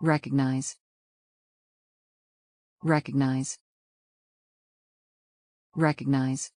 Recognize. Recognize. Recognize.